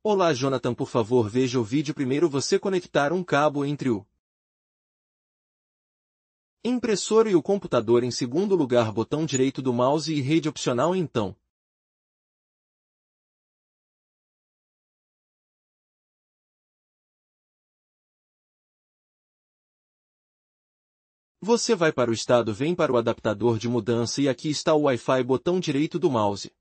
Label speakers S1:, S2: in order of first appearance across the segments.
S1: Olá Jonathan por favor veja o vídeo primeiro você conectar um cabo entre o impressor e o computador em segundo lugar botão direito do mouse e rede opcional então. Você vai para o estado vem para o adaptador de mudança e aqui está o Wi-Fi botão direito do mouse.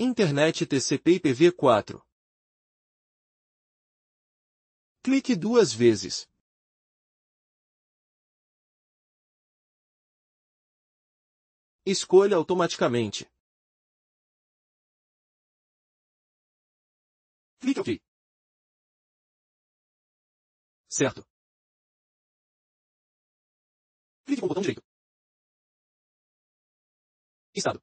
S1: Internet TCP IPv4. Clique duas vezes. Escolha automaticamente. Clique OK. Certo. Clique com o botão direito. Estado.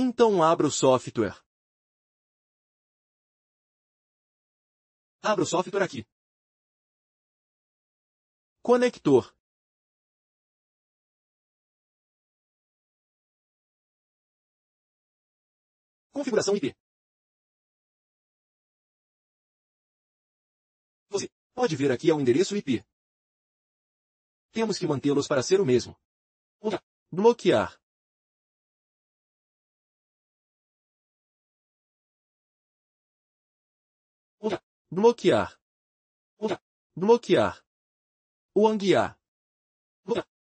S1: Então abra o software. Abra o software aqui. Conector. Configuração IP. Você pode ver aqui ao endereço IP. Temos que mantê-los para ser o mesmo. Bloquear. bloquear bloquear o anguiar